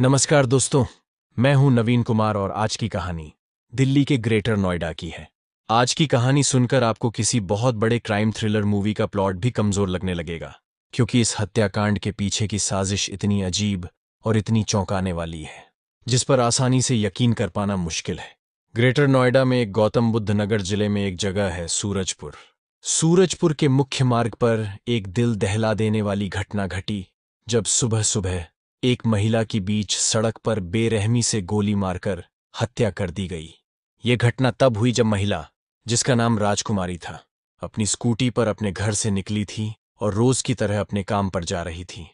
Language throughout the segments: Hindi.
नमस्कार दोस्तों मैं हूं नवीन कुमार और आज की कहानी दिल्ली के ग्रेटर नोएडा की है आज की कहानी सुनकर आपको किसी बहुत बड़े क्राइम थ्रिलर मूवी का प्लॉट भी कमजोर लगने लगेगा क्योंकि इस हत्याकांड के पीछे की साजिश इतनी अजीब और इतनी चौंकाने वाली है जिस पर आसानी से यकीन कर पाना मुश्किल है ग्रेटर नोएडा में एक गौतम बुद्ध नगर जिले में एक जगह है सूरजपुर सूरजपुर के मुख्य मार्ग पर एक दिल दहला देने वाली घटना घटी जब सुबह सुबह एक महिला की बीच सड़क पर बेरहमी से गोली मारकर हत्या कर दी गई ये घटना तब हुई जब महिला जिसका नाम राजकुमारी था अपनी स्कूटी पर अपने घर से निकली थी और रोज की तरह अपने काम पर जा रही थी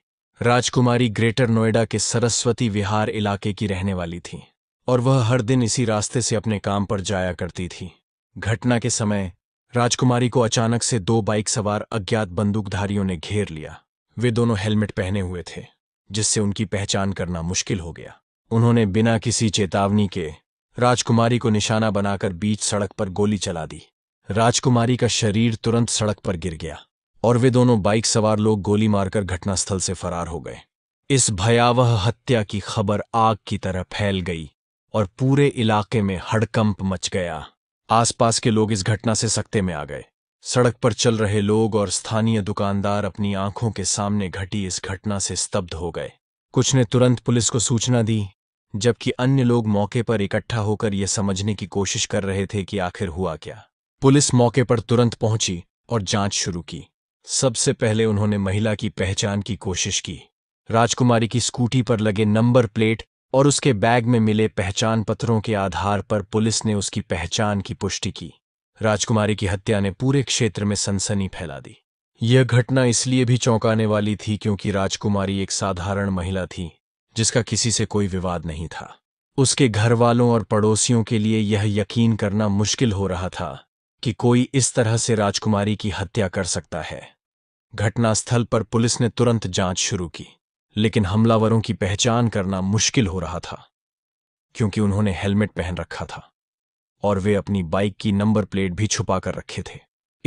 राजकुमारी ग्रेटर नोएडा के सरस्वती विहार इलाके की रहने वाली थी और वह हर दिन इसी रास्ते से अपने काम पर जाया करती थी घटना के समय राजकुमारी को अचानक से दो बाइक सवार अज्ञात बंदूकधारियों ने घेर लिया वे दोनों हेलमेट पहने हुए थे जिससे उनकी पहचान करना मुश्किल हो गया उन्होंने बिना किसी चेतावनी के राजकुमारी को निशाना बनाकर बीच सड़क पर गोली चला दी राजकुमारी का शरीर तुरंत सड़क पर गिर गया और वे दोनों बाइक सवार लोग गोली मारकर घटनास्थल से फरार हो गए इस भयावह हत्या की खबर आग की तरह फैल गई और पूरे इलाके में हड़कंप मच गया आसपास के लोग इस घटना से सकते में आ गए सड़क पर चल रहे लोग और स्थानीय दुकानदार अपनी आंखों के सामने घटी इस घटना से स्तब्ध हो गए कुछ ने तुरंत पुलिस को सूचना दी जबकि अन्य लोग मौके पर इकट्ठा होकर यह समझने की कोशिश कर रहे थे कि आखिर हुआ क्या पुलिस मौके पर तुरंत पहुंची और जांच शुरू की सबसे पहले उन्होंने महिला की पहचान की कोशिश की राजकुमारी की स्कूटी पर लगे नंबर प्लेट और उसके बैग में मिले पहचान पत्रों के आधार पर पुलिस ने उसकी पहचान की पुष्टि की राजकुमारी की हत्या ने पूरे क्षेत्र में सनसनी फैला दी यह घटना इसलिए भी चौंकाने वाली थी क्योंकि राजकुमारी एक साधारण महिला थी जिसका किसी से कोई विवाद नहीं था उसके घर वालों और पड़ोसियों के लिए यह यकीन करना मुश्किल हो रहा था कि कोई इस तरह से राजकुमारी की हत्या कर सकता है घटनास्थल पर पुलिस ने तुरंत जांच शुरू की लेकिन हमलावरों की पहचान करना मुश्किल हो रहा था क्योंकि उन्होंने हेलमेट पहन रखा था और वे अपनी बाइक की नंबर प्लेट भी छुपा कर रखे थे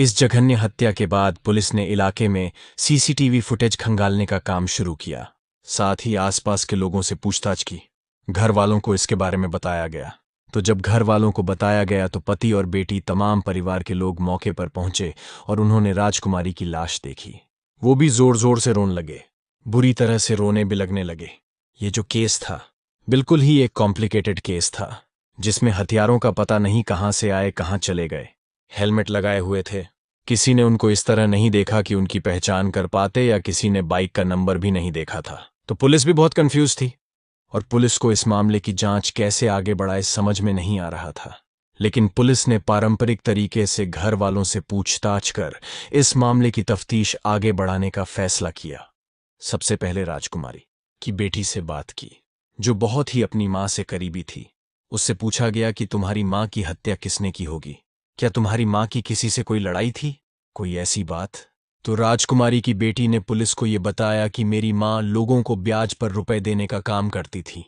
इस जघन्य हत्या के बाद पुलिस ने इलाके में सीसीटीवी फुटेज खंगालने का काम शुरू किया साथ ही आसपास के लोगों से पूछताछ की घर वालों को इसके बारे में बताया गया तो जब घर वालों को बताया गया तो पति और बेटी तमाम परिवार के लोग मौके पर पहुंचे और उन्होंने राजकुमारी की लाश देखी वो भी जोर जोर से रोन लगे बुरी तरह से रोने भी लगने लगे ये जो केस था बिल्कुल ही एक कॉम्प्लिकेटेड केस था जिसमें हथियारों का पता नहीं कहां से आए कहां चले गए हेलमेट लगाए हुए थे किसी ने उनको इस तरह नहीं देखा कि उनकी पहचान कर पाते या किसी ने बाइक का नंबर भी नहीं देखा था तो पुलिस भी बहुत कंफ्यूज थी और पुलिस को इस मामले की जांच कैसे आगे बढ़ाए समझ में नहीं आ रहा था लेकिन पुलिस ने पारंपरिक तरीके से घर वालों से पूछताछ कर इस मामले की तफ्तीश आगे बढ़ाने का फैसला किया सबसे पहले राजकुमारी की बेटी से बात की जो बहुत ही अपनी मां से करीबी थी उससे पूछा गया कि तुम्हारी मां की हत्या किसने की होगी क्या तुम्हारी मां की किसी से कोई लड़ाई थी कोई ऐसी बात तो राजकुमारी की बेटी ने पुलिस को यह बताया कि मेरी मां लोगों को ब्याज पर रुपए देने का काम करती थी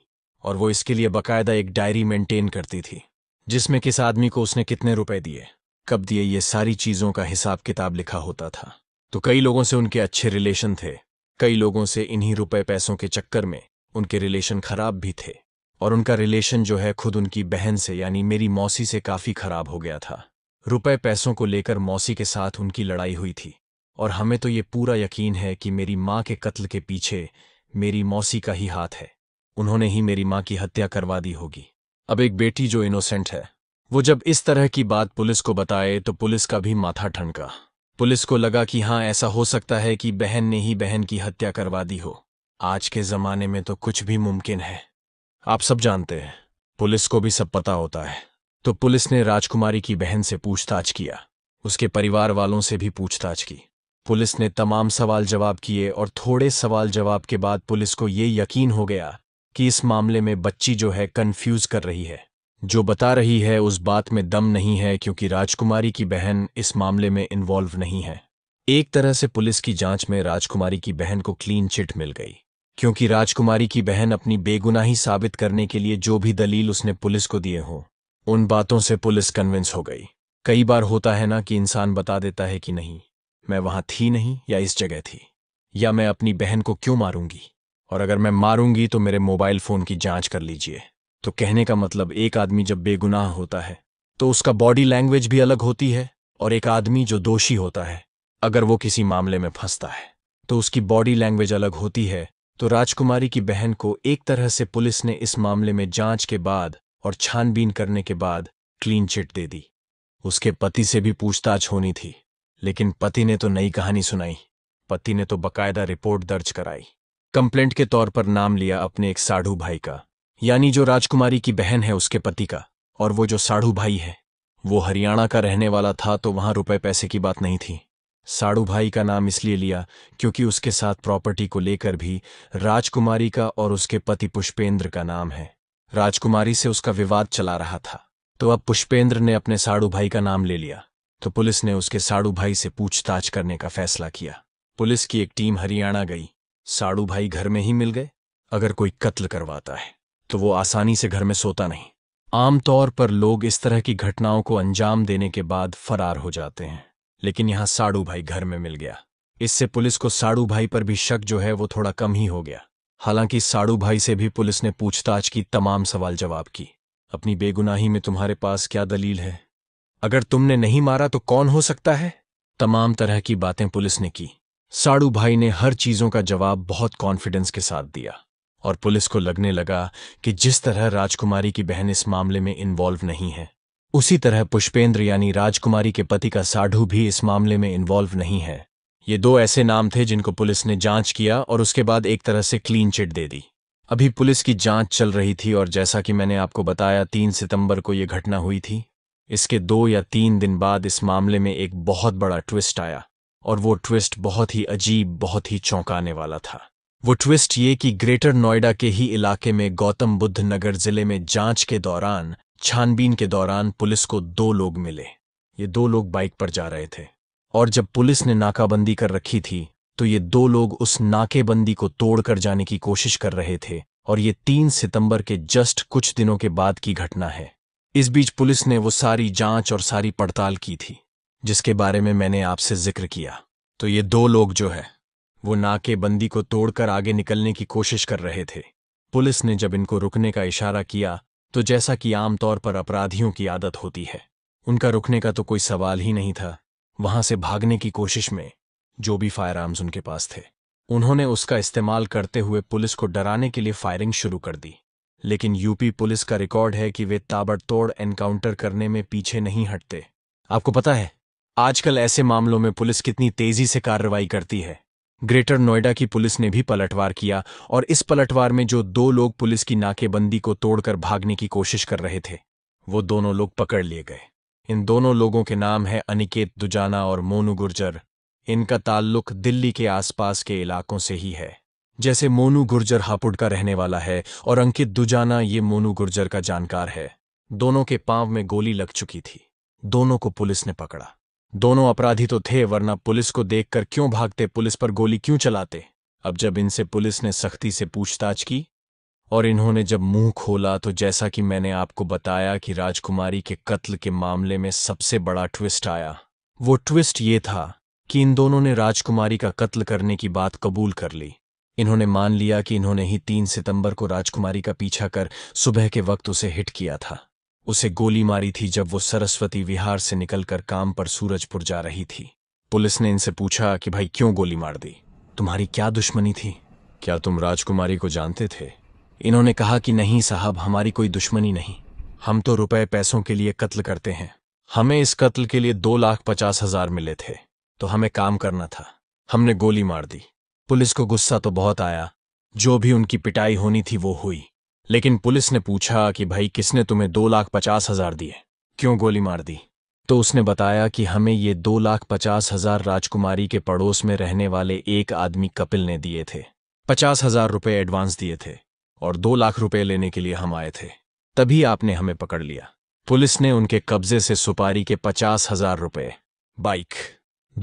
और वो इसके लिए बकायदा एक डायरी मेंटेन करती थी जिसमें किस आदमी को उसने कितने रुपए दिए कब दिए ये सारी चीजों का हिसाब किताब लिखा होता था तो कई लोगों से उनके अच्छे रिलेशन थे कई लोगों से इन्हीं रुपए पैसों के चक्कर में उनके रिलेशन खराब भी थे और उनका रिलेशन जो है खुद उनकी बहन से यानी मेरी मौसी से काफ़ी खराब हो गया था रुपए पैसों को लेकर मौसी के साथ उनकी लड़ाई हुई थी और हमें तो ये पूरा यकीन है कि मेरी माँ के कत्ल के पीछे मेरी मौसी का ही हाथ है उन्होंने ही मेरी माँ की हत्या करवा दी होगी अब एक बेटी जो इनोसेंट है वो जब इस तरह की बात पुलिस को बताए तो पुलिस का भी माथा ठनका पुलिस को लगा कि हाँ ऐसा हो सकता है कि बहन ने ही बहन की हत्या करवा दी हो आज के जमाने में तो कुछ भी मुमकिन है आप सब जानते हैं पुलिस को भी सब पता होता है तो पुलिस ने राजकुमारी की बहन से पूछताछ किया उसके परिवार वालों से भी पूछताछ की पुलिस ने तमाम सवाल जवाब किए और थोड़े सवाल जवाब के बाद पुलिस को ये यकीन हो गया कि इस मामले में बच्ची जो है कंफ्यूज कर रही है जो बता रही है उस बात में दम नहीं है क्योंकि राजकुमारी की बहन इस मामले में इन्वॉल्व नहीं है एक तरह से पुलिस की जांच में राजकुमारी की बहन को क्लीन चिट मिल गई क्योंकि राजकुमारी की बहन अपनी बेगुनाही साबित करने के लिए जो भी दलील उसने पुलिस को दिए हो उन बातों से पुलिस कन्विंस हो गई कई बार होता है ना कि इंसान बता देता है कि नहीं मैं वहां थी नहीं या इस जगह थी या मैं अपनी बहन को क्यों मारूंगी और अगर मैं मारूंगी तो मेरे मोबाइल फोन की जांच कर लीजिए तो कहने का मतलब एक आदमी जब बेगुनाह होता है तो उसका बॉडी लैंग्वेज भी अलग होती है और एक आदमी जो दोषी होता है अगर वो किसी मामले में फंसता है तो उसकी बॉडी लैंग्वेज अलग होती है तो राजकुमारी की बहन को एक तरह से पुलिस ने इस मामले में जांच के बाद और छानबीन करने के बाद क्लीन चिट दे दी उसके पति से भी पूछताछ होनी थी लेकिन पति ने तो नई कहानी सुनाई पति ने तो बकायदा रिपोर्ट दर्ज कराई कंप्लेंट के तौर पर नाम लिया अपने एक साढ़ू भाई का यानी जो राजकुमारी की बहन है उसके पति का और वो जो साढ़ू भाई है वो हरियाणा का रहने वाला था तो वहां रुपए पैसे की बात नहीं थी साड़ू भाई का नाम इसलिए लिया क्योंकि उसके साथ प्रॉपर्टी को लेकर भी राजकुमारी का और उसके पति पुष्पेंद्र का नाम है राजकुमारी से उसका विवाद चला रहा था तो अब पुष्पेंद्र ने अपने साड़ू भाई का नाम ले लिया तो पुलिस ने उसके साड़ू भाई से पूछताछ करने का फैसला किया पुलिस की एक टीम हरियाणा गई साड़ू भाई घर में ही मिल गए अगर कोई कत्ल करवाता है तो वो आसानी से घर में सोता नहीं आमतौर पर लोग इस तरह की घटनाओं को अंजाम देने के बाद फरार हो जाते हैं लेकिन यहां साड़ू भाई घर में मिल गया इससे पुलिस को साड़ू भाई पर भी शक जो है वो थोड़ा कम ही हो गया हालांकि साड़ू भाई से भी पुलिस ने पूछताछ की तमाम सवाल जवाब की अपनी बेगुनाही में तुम्हारे पास क्या दलील है अगर तुमने नहीं मारा तो कौन हो सकता है तमाम तरह की बातें पुलिस ने की साड़ू भाई ने हर चीजों का जवाब बहुत कॉन्फिडेंस के साथ दिया और पुलिस को लगने लगा कि जिस तरह राजकुमारी की बहन इस मामले में इन्वॉल्व नहीं है उसी तरह पुष्पेंद्र यानी राजकुमारी के पति का साढ़ू भी इस मामले में इन्वॉल्व नहीं है ये दो ऐसे नाम थे जिनको पुलिस ने जांच किया और उसके बाद एक तरह से क्लीन चिट दे दी अभी पुलिस की जांच चल रही थी और जैसा कि मैंने आपको बताया तीन सितंबर को यह घटना हुई थी इसके दो या तीन दिन बाद इस मामले में एक बहुत बड़ा ट्विस्ट आया और वो ट्विस्ट बहुत ही अजीब बहुत ही चौंकाने वाला था वो ट्विस्ट ये कि ग्रेटर नोएडा के ही इलाके में गौतम बुद्ध नगर जिले में जांच के दौरान छानबीन के दौरान पुलिस को दो लोग मिले ये दो लोग बाइक पर जा रहे थे और जब पुलिस ने नाकाबंदी कर रखी थी तो ये दो लोग उस नाकेबंदी को तोड़कर जाने की कोशिश कर रहे थे और ये तीन सितंबर के जस्ट कुछ दिनों के बाद की घटना है इस बीच पुलिस ने वो सारी जांच और सारी पड़ताल की थी जिसके बारे में मैंने आपसे जिक्र किया तो ये दो लोग जो है वो नाकेबंदी को तोड़कर आगे निकलने की कोशिश कर रहे थे पुलिस ने जब इनको रुकने का इशारा किया तो जैसा कि आमतौर पर अपराधियों की आदत होती है उनका रुकने का तो कोई सवाल ही नहीं था वहां से भागने की कोशिश में जो भी फायर आर्म्स उनके पास थे उन्होंने उसका इस्तेमाल करते हुए पुलिस को डराने के लिए फायरिंग शुरू कर दी लेकिन यूपी पुलिस का रिकॉर्ड है कि वे ताबड़तोड़ एनकाउंटर करने में पीछे नहीं हटते आपको पता है आजकल ऐसे मामलों में पुलिस कितनी तेजी से कार्रवाई करती है ग्रेटर नोएडा की पुलिस ने भी पलटवार किया और इस पलटवार में जो दो लोग पुलिस की नाकेबंदी को तोड़कर भागने की कोशिश कर रहे थे वो दोनों लोग पकड़ लिए गए इन दोनों लोगों के नाम है अनिकेत दुजाना और मोनू गुर्जर इनका ताल्लुक दिल्ली के आसपास के इलाकों से ही है जैसे मोनू गुर्जर हापुड़ का रहने वाला है और अंकित दुजाना ये मोनू गुर्जर का जानकार है दोनों के पांव में गोली लग चुकी थी दोनों को पुलिस ने पकड़ा दोनों अपराधी तो थे वरना पुलिस को देखकर क्यों भागते पुलिस पर गोली क्यों चलाते अब जब इनसे पुलिस ने सख्ती से पूछताछ की और इन्होंने जब मुंह खोला तो जैसा कि मैंने आपको बताया कि राजकुमारी के कत्ल के मामले में सबसे बड़ा ट्विस्ट आया वो ट्विस्ट ये था कि इन दोनों ने राजकुमारी का कत्ल करने की बात कबूल कर ली इन्होंने मान लिया कि इन्होंने ही तीन सितंबर को राजकुमारी का पीछा कर सुबह के वक्त उसे हिट किया था उसे गोली मारी थी जब वो सरस्वती विहार से निकलकर काम पर सूरजपुर जा रही थी पुलिस ने इनसे पूछा कि भाई क्यों गोली मार दी तुम्हारी क्या दुश्मनी थी क्या तुम राजकुमारी को जानते थे इन्होंने कहा कि नहीं साहब हमारी कोई दुश्मनी नहीं हम तो रुपए पैसों के लिए कत्ल करते हैं हमें इस कत्ल के लिए दो लाख पचास हजार मिले थे तो हमें काम करना था हमने गोली मार दी पुलिस को गुस्सा तो बहुत आया जो भी उनकी पिटाई होनी थी वो हुई लेकिन पुलिस ने पूछा कि भाई किसने तुम्हें दो लाख पचास हजार दिए क्यों गोली मार दी तो उसने बताया कि हमें ये दो लाख पचास हजार राजकुमारी के पड़ोस में रहने वाले एक आदमी कपिल ने दिए थे पचास हजार रुपये एडवांस दिए थे और दो लाख रुपए लेने के लिए हम आए थे तभी आपने हमें पकड़ लिया पुलिस ने उनके कब्जे से सुपारी के पचास हजार रुपये बाइक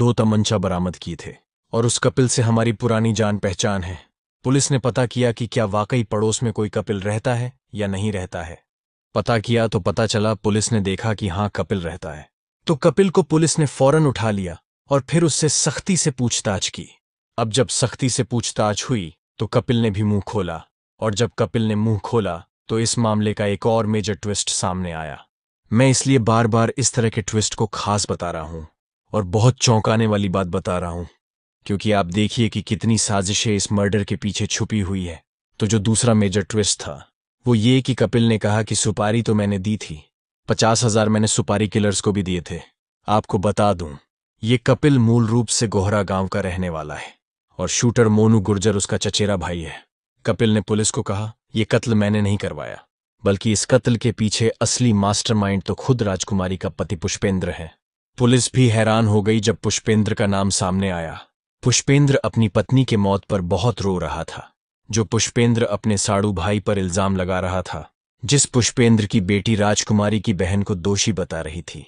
दो तमंचा बरामद किए थे और उस कपिल से हमारी पुरानी जान पहचान है पुलिस ने पता किया कि क्या वाकई पड़ोस में कोई कपिल रहता है या नहीं रहता है पता किया तो पता चला पुलिस ने देखा कि हां कपिल रहता है तो कपिल को पुलिस ने फौरन उठा लिया और फिर उससे सख्ती से पूछताछ की अब जब सख्ती से पूछताछ हुई तो कपिल ने भी मुंह खोला और जब कपिल ने मुंह खोला तो इस मामले का एक और मेजर ट्विस्ट सामने आया मैं इसलिए बार बार इस तरह के ट्विस्ट को खास बता रहा हूं और बहुत चौंकाने वाली बात बता रहा हूं क्योंकि आप देखिए कि कितनी साजिशें इस मर्डर के पीछे छुपी हुई है तो जो दूसरा मेजर ट्विस्ट था वो ये कि कपिल ने कहा कि सुपारी तो मैंने दी थी पचास हजार मैंने सुपारी किलर्स को भी दिए थे आपको बता दूं ये कपिल मूल रूप से गोहरा गांव का रहने वाला है और शूटर मोनू गुर्जर उसका चचेरा भाई है कपिल ने पुलिस को कहा यह कत्ल मैंने नहीं करवाया बल्कि इस कत्ल के पीछे असली मास्टरमाइंड तो खुद राजकुमारी का पति पुष्पेंद्र है पुलिस भी हैरान हो गई जब पुष्पेंद्र का नाम सामने आया पुष्पेंद्र अपनी पत्नी के मौत पर बहुत रो रहा था जो पुष्पेंद्र अपने साड़ू भाई पर इल्जाम लगा रहा था जिस पुष्पेंद्र की बेटी राजकुमारी की बहन को दोषी बता रही थी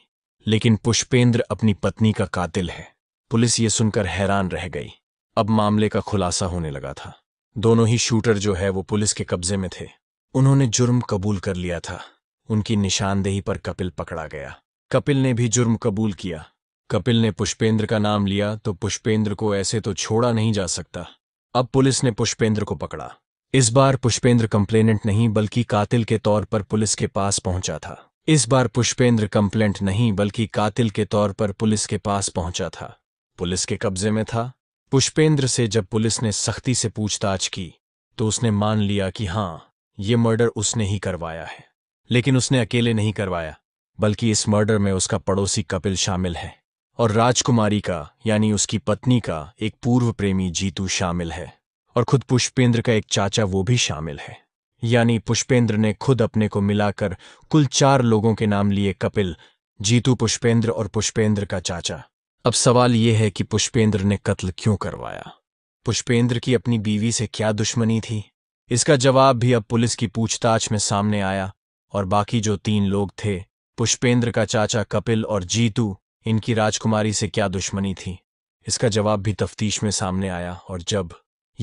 लेकिन पुष्पेंद्र अपनी पत्नी का कातिल है पुलिस ये सुनकर हैरान रह गई अब मामले का खुलासा होने लगा था दोनों ही शूटर जो है वो पुलिस के कब्जे में थे उन्होंने जुर्म कबूल कर लिया था उनकी निशानदेही पर कपिल पकड़ा गया कपिल ने भी जुर्म कबूल किया कपिल ने पुष्पेंद्र का नाम लिया तो पुष्पेंद्र को ऐसे तो छोड़ा नहीं जा सकता अब पुलिस ने पुष्पेंद्र को पकड़ा इस बार पुष्पेंद्र कंप्लेनेंट नहीं बल्कि कातिल के तौर पर पुलिस के पास पहुंचा था इस बार पुष्पेंद्र कंप्लेंट नहीं बल्कि कातिल के तौर पर पुलिस के पास पहुंचा था पुलिस के कब्जे में था पुष्पेंद्र से जब पुलिस ने सख्ती से पूछताछ की तो उसने मान लिया कि हां ये मर्डर उसने ही करवाया है लेकिन उसने अकेले नहीं करवाया बल्कि इस मर्डर में उसका पड़ोसी कपिल शामिल है और राजकुमारी का यानी उसकी पत्नी का एक पूर्व प्रेमी जीतू शामिल है और खुद पुष्पेंद्र का एक चाचा वो भी शामिल है यानी पुष्पेंद्र ने खुद अपने को मिलाकर कुल चार लोगों के नाम लिए कपिल जीतू पुष्पेंद्र और पुष्पेंद्र का चाचा अब सवाल यह है कि पुष्पेंद्र ने कत्ल क्यों करवाया पुष्पेंद्र की अपनी बीवी से क्या दुश्मनी थी इसका जवाब भी अब पुलिस की पूछताछ में सामने आया और बाकी जो तीन लोग थे पुष्पेंद्र का चाचा कपिल और जीतू इनकी राजकुमारी से क्या दुश्मनी थी इसका जवाब भी तफ्तीश में सामने आया और जब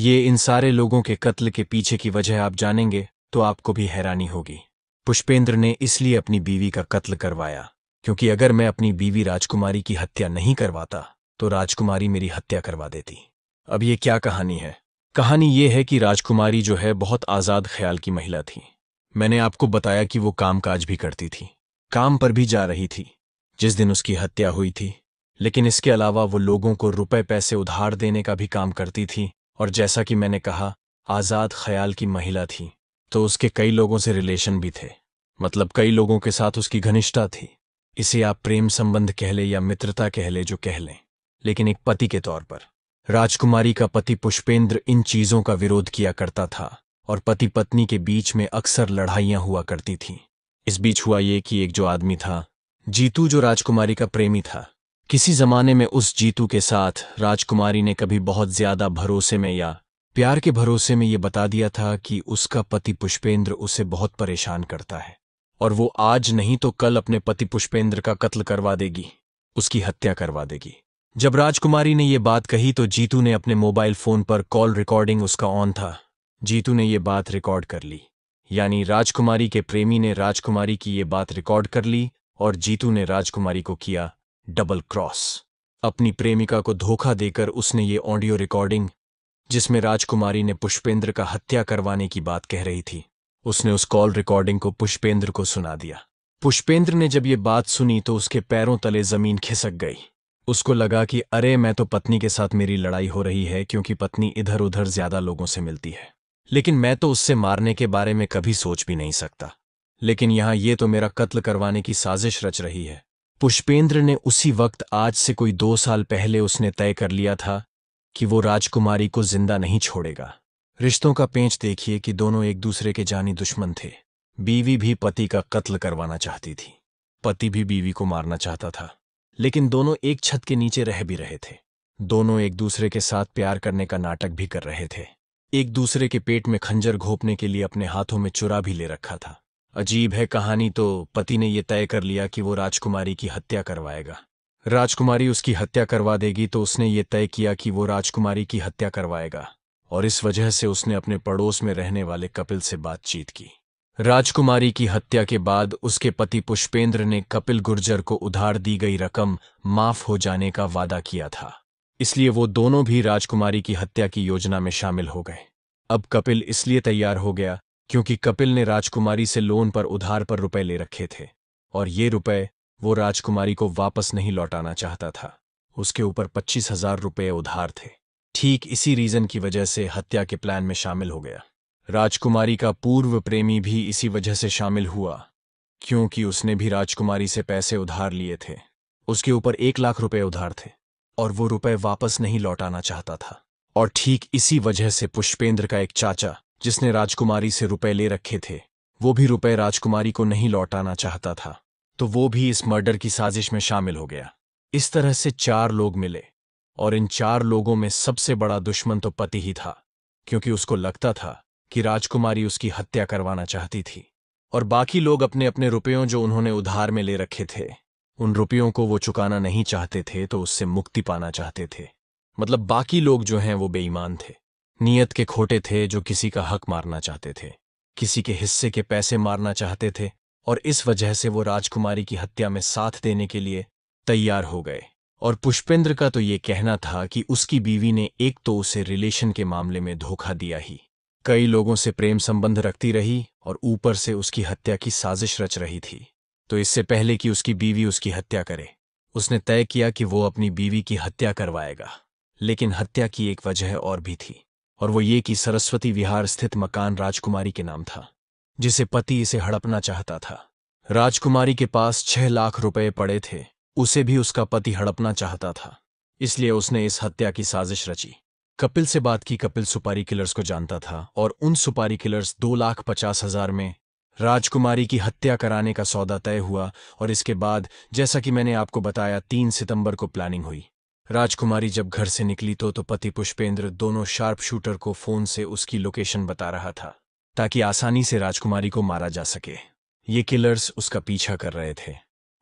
ये इन सारे लोगों के कत्ल के पीछे की वजह आप जानेंगे तो आपको भी हैरानी होगी पुष्पेंद्र ने इसलिए अपनी बीवी का कत्ल करवाया क्योंकि अगर मैं अपनी बीवी राजकुमारी की हत्या नहीं करवाता तो राजकुमारी मेरी हत्या करवा देती अब ये क्या कहानी है कहानी ये है कि राजकुमारी जो है बहुत आज़ाद ख्याल की महिला थी मैंने आपको बताया कि वो कामकाज भी करती थी काम पर भी जा रही थी जिस दिन उसकी हत्या हुई थी लेकिन इसके अलावा वो लोगों को रुपए पैसे उधार देने का भी काम करती थी और जैसा कि मैंने कहा आज़ाद ख्याल की महिला थी तो उसके कई लोगों से रिलेशन भी थे मतलब कई लोगों के साथ उसकी घनिष्ठता थी इसे आप प्रेम संबंध कह लें या मित्रता कह लें जो कह लें लेकिन एक पति के तौर पर राजकुमारी का पति पुष्पेंद्र इन चीजों का विरोध किया करता था और पति पत्नी के बीच में अक्सर लड़ाइयां हुआ करती थीं इस बीच हुआ ये कि एक जो आदमी था जीतू जो राजकुमारी का प्रेमी था किसी जमाने में उस जीतू के साथ राजकुमारी ने कभी बहुत ज्यादा भरोसे में या प्यार के भरोसे में ये बता दिया था कि उसका पति पुष्पेंद्र उसे बहुत परेशान करता है और वो आज नहीं तो कल अपने पति पुष्पेंद्र का कत्ल करवा देगी उसकी हत्या करवा देगी जब राजकुमारी ने ये बात कही तो जीतू ने अपने मोबाइल फोन पर कॉल रिकॉर्डिंग उसका ऑन था जीतू ने ये बात रिकॉर्ड कर ली यानी राजकुमारी के प्रेमी ने राजकुमारी की ये बात रिकॉर्ड कर ली और जीतू ने राजकुमारी को किया डबल क्रॉस अपनी प्रेमिका को धोखा देकर उसने ये ऑडियो रिकॉर्डिंग जिसमें राजकुमारी ने पुष्पेंद्र का हत्या करवाने की बात कह रही थी उसने उस कॉल रिकॉर्डिंग को पुष्पेंद्र को सुना दिया पुष्पेंद्र ने जब ये बात सुनी तो उसके पैरों तले जमीन खिसक गई उसको लगा कि अरे मैं तो पत्नी के साथ मेरी लड़ाई हो रही है क्योंकि पत्नी इधर उधर ज्यादा लोगों से मिलती है लेकिन मैं तो उससे मारने के बारे में कभी सोच भी नहीं सकता लेकिन यहां ये तो मेरा कत्ल करवाने की साजिश रच रही है पुष्पेंद्र ने उसी वक्त आज से कोई दो साल पहले उसने तय कर लिया था कि वो राजकुमारी को जिंदा नहीं छोड़ेगा रिश्तों का पेंच देखिए कि दोनों एक दूसरे के जानी दुश्मन थे बीवी भी पति का कत्ल करवाना चाहती थी पति भी बीवी को मारना चाहता था लेकिन दोनों एक छत के नीचे रह भी रहे थे दोनों एक दूसरे के साथ प्यार करने का नाटक भी कर रहे थे एक दूसरे के पेट में खंजर घोपने के लिए अपने हाथों में चुरा भी ले रखा था अजीब है कहानी तो पति ने यह तय कर लिया कि वो राजकुमारी की हत्या करवाएगा राजकुमारी उसकी हत्या करवा देगी तो उसने ये तय किया कि वो राजकुमारी की हत्या करवाएगा और इस वजह से उसने अपने पड़ोस में रहने वाले कपिल से बातचीत की राजकुमारी की हत्या के बाद उसके पति पुष्पेंद्र ने कपिल गुर्जर को उधार दी गई रकम माफ हो जाने का वादा किया था इसलिए वो दोनों भी राजकुमारी की हत्या की योजना में शामिल हो गए अब कपिल इसलिए तैयार हो गया क्योंकि कपिल ने राजकुमारी से लोन पर उधार पर रुपए ले रखे थे और ये रुपए वो राजकुमारी को वापस नहीं लौटाना चाहता था उसके ऊपर पच्चीस हजार रुपये उधार थे ठीक इसी रीजन की वजह से हत्या के प्लान में शामिल हो गया राजकुमारी का पूर्व प्रेमी भी इसी वजह से शामिल हुआ क्योंकि उसने भी राजकुमारी से पैसे उधार लिए थे उसके ऊपर एक लाख रुपए उधार थे और वो रुपए वापस नहीं लौटाना चाहता था और ठीक इसी वजह से पुष्पेंद्र का एक चाचा जिसने राजकुमारी से रुपए ले रखे थे वो भी रुपए राजकुमारी को नहीं लौटाना चाहता था तो वो भी इस मर्डर की साजिश में शामिल हो गया इस तरह से चार लोग मिले और इन चार लोगों में सबसे बड़ा दुश्मन तो पति ही था क्योंकि उसको लगता था कि राजकुमारी उसकी हत्या करवाना चाहती थी और बाकी लोग अपने अपने रुपयों जो उन्होंने उधार में ले रखे थे उन रुपयों को वो चुकाना नहीं चाहते थे तो उससे मुक्ति पाना चाहते थे मतलब बाकी लोग जो हैं वो बेईमान थे नियत के खोटे थे जो किसी का हक मारना चाहते थे किसी के हिस्से के पैसे मारना चाहते थे और इस वजह से वो राजकुमारी की हत्या में साथ देने के लिए तैयार हो गए और पुष्पेंद्र का तो ये कहना था कि उसकी बीवी ने एक तो उसे रिलेशन के मामले में धोखा दिया ही कई लोगों से प्रेम संबंध रखती रही और ऊपर से उसकी हत्या की साजिश रच रही थी तो इससे पहले कि उसकी बीवी उसकी हत्या करे उसने तय किया कि वो अपनी बीवी की हत्या करवाएगा लेकिन हत्या की एक वजह और भी थी और वो ये कि सरस्वती विहार स्थित मकान राजकुमारी के नाम था जिसे पति इसे हड़पना चाहता था राजकुमारी के पास छह लाख रुपए पड़े थे उसे भी उसका पति हड़पना चाहता था इसलिए उसने इस हत्या की साजिश रची कपिल से बात की कपिल सुपारी किलर्स को जानता था और उन सुपारी किलर्स दो लाख पचास हजार में राजकुमारी की हत्या कराने का सौदा तय हुआ और इसके बाद जैसा कि मैंने आपको बताया तीन सितंबर को प्लानिंग हुई राजकुमारी जब घर से निकली तो तो पति पुष्पेंद्र दोनों शार्प शूटर को फोन से उसकी लोकेशन बता रहा था ताकि आसानी से राजकुमारी को मारा जा सके ये किलर्स उसका पीछा कर रहे थे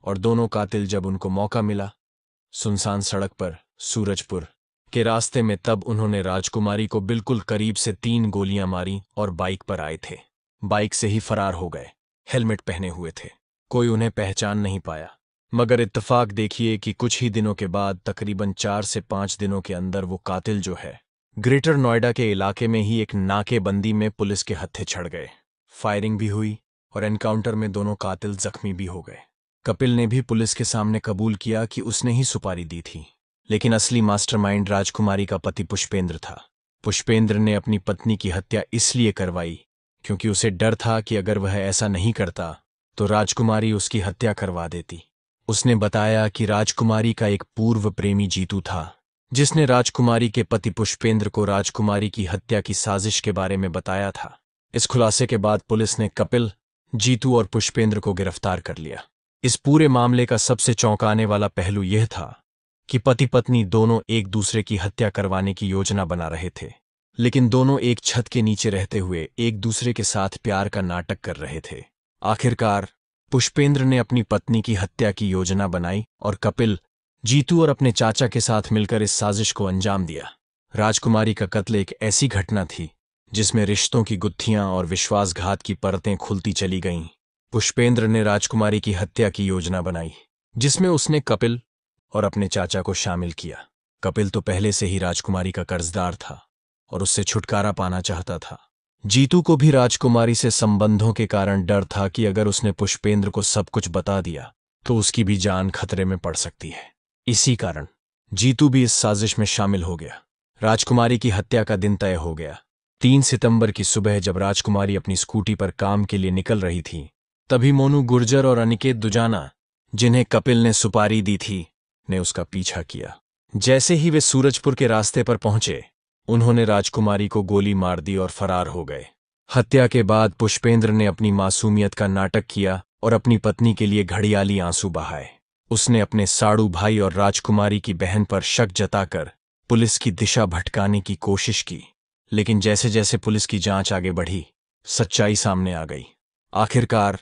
और दोनों कातिल जब उनको मौका मिला सुनसान सड़क पर सूरजपुर के रास्ते में तब उन्होंने राजकुमारी को बिल्कुल करीब से तीन गोलियां मारी और बाइक पर आए थे बाइक से ही फरार हो गए हेलमेट पहने हुए थे कोई उन्हें पहचान नहीं पाया मगर इत्तफाक देखिए कि कुछ ही दिनों के बाद तकरीबन चार से पांच दिनों के अंदर वो कातिल जो है ग्रेटर नोएडा के इलाके में ही एक नाकेबंदी में पुलिस के हत्थे चढ़ गए फायरिंग भी हुई और एनकाउंटर में दोनों कातिल जख्मी भी हो गए कपिल ने भी पुलिस के सामने कबूल किया कि उसने ही सुपारी दी थी लेकिन असली मास्टरमाइंड राजकुमारी का पति पुष्पेंद्र था पुष्पेंद्र ने अपनी पत्नी की हत्या इसलिए करवाई क्योंकि उसे डर था कि अगर वह ऐसा नहीं करता तो राजकुमारी उसकी हत्या करवा देती उसने बताया कि राजकुमारी का एक पूर्व प्रेमी जीतू था जिसने राजकुमारी के पति पुष्पेंद्र को राजकुमारी की हत्या की साजिश के बारे में बताया था इस खुलासे के बाद पुलिस ने कपिल जीतू और पुष्पेंद्र को गिरफ्तार कर लिया इस पूरे मामले का सबसे चौंकाने वाला पहलू यह था कि पति पत्नी दोनों एक दूसरे की हत्या करवाने की योजना बना रहे थे लेकिन दोनों एक छत के नीचे रहते हुए एक दूसरे के साथ प्यार का नाटक कर रहे थे आखिरकार पुष्पेंद्र ने अपनी पत्नी की हत्या की योजना बनाई और कपिल जीतू और अपने चाचा के साथ मिलकर इस साजिश को अंजाम दिया राजकुमारी का कत्ल एक ऐसी घटना थी जिसमें रिश्तों की गुत्थियां और विश्वासघात की परतें खुलती चली गईं पुष्पेंद्र ने राजकुमारी की हत्या की योजना बनाई जिसमें उसने कपिल और अपने चाचा को शामिल किया कपिल तो पहले से ही राजकुमारी का कर्जदार था और उससे छुटकारा पाना चाहता था जीतू को भी राजकुमारी से संबंधों के कारण डर था कि अगर उसने पुष्पेंद्र को सब कुछ बता दिया तो उसकी भी जान खतरे में पड़ सकती है इसी कारण जीतू भी इस साजिश में शामिल हो गया राजकुमारी की हत्या का दिन तय हो गया तीन सितंबर की सुबह जब राजकुमारी अपनी स्कूटी पर काम के लिए निकल रही थी तभी मोनू गुर्जर और अनिकेत दुजाना जिन्हें कपिल ने सुपारी दी थी ने उसका पीछा किया जैसे ही वे सूरजपुर के रास्ते पर पहुंचे उन्होंने राजकुमारी को गोली मार दी और फरार हो गए हत्या के बाद पुष्पेंद्र ने अपनी मासूमियत का नाटक किया और अपनी पत्नी के लिए घड़ियाली आंसू बहाए उसने अपने साड़ू भाई और राजकुमारी की बहन पर शक जताकर पुलिस की दिशा भटकाने की कोशिश की लेकिन जैसे जैसे पुलिस की जांच आगे बढ़ी सच्चाई सामने आ गई आखिरकार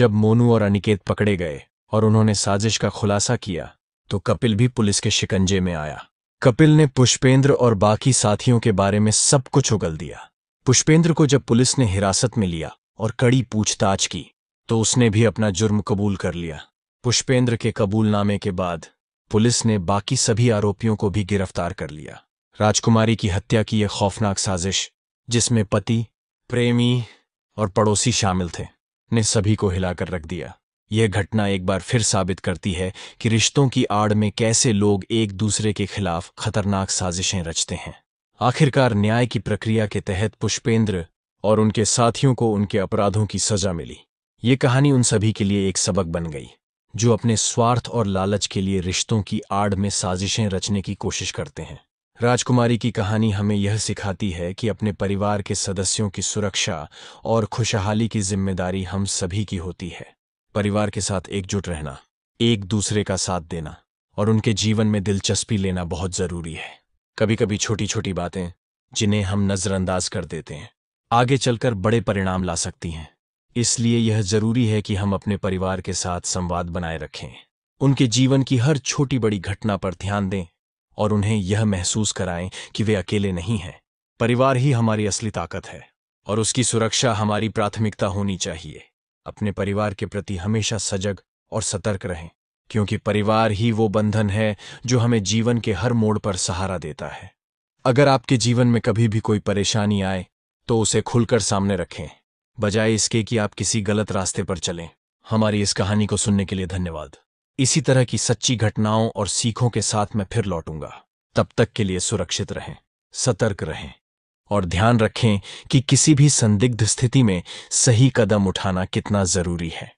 जब मोनू और अनिकेत पकड़े गए और उन्होंने साजिश का खुलासा किया तो कपिल भी पुलिस के शिकंजे में आया कपिल ने पुष्पेंद्र और बाकी साथियों के बारे में सब कुछ उगल दिया पुष्पेंद्र को जब पुलिस ने हिरासत में लिया और कड़ी पूछताछ की तो उसने भी अपना जुर्म कबूल कर लिया पुष्पेंद्र के कबूलनामे के बाद पुलिस ने बाकी सभी आरोपियों को भी गिरफ्तार कर लिया राजकुमारी की हत्या की यह खौफनाक साजिश जिसमें पति प्रेमी और पड़ोसी शामिल थे ने सभी को हिलाकर रख दिया यह घटना एक बार फिर साबित करती है कि रिश्तों की आड़ में कैसे लोग एक दूसरे के खिलाफ खतरनाक साजिशें रचते हैं आखिरकार न्याय की प्रक्रिया के तहत पुष्पेंद्र और उनके साथियों को उनके अपराधों की सजा मिली ये कहानी उन सभी के लिए एक सबक बन गई जो अपने स्वार्थ और लालच के लिए रिश्तों की आड़ में साजिशें रचने की कोशिश करते हैं राजकुमारी की कहानी हमें यह सिखाती है कि अपने परिवार के सदस्यों की सुरक्षा और खुशहाली की जिम्मेदारी हम सभी की होती है परिवार के साथ एकजुट रहना एक दूसरे का साथ देना और उनके जीवन में दिलचस्पी लेना बहुत जरूरी है कभी कभी छोटी छोटी बातें जिन्हें हम नजरअंदाज कर देते हैं आगे चलकर बड़े परिणाम ला सकती हैं इसलिए यह जरूरी है कि हम अपने परिवार के साथ संवाद बनाए रखें उनके जीवन की हर छोटी बड़ी घटना पर ध्यान दें और उन्हें यह महसूस कराएं कि वे अकेले नहीं हैं परिवार ही हमारी असली ताकत है और उसकी सुरक्षा हमारी प्राथमिकता होनी चाहिए अपने परिवार के प्रति हमेशा सजग और सतर्क रहें क्योंकि परिवार ही वो बंधन है जो हमें जीवन के हर मोड़ पर सहारा देता है अगर आपके जीवन में कभी भी कोई परेशानी आए तो उसे खुलकर सामने रखें बजाय इसके कि आप किसी गलत रास्ते पर चलें हमारी इस कहानी को सुनने के लिए धन्यवाद इसी तरह की सच्ची घटनाओं और सीखों के साथ मैं फिर लौटूंगा तब तक के लिए सुरक्षित रहें सतर्क रहें और ध्यान रखें कि किसी भी संदिग्ध स्थिति में सही कदम उठाना कितना ज़रूरी है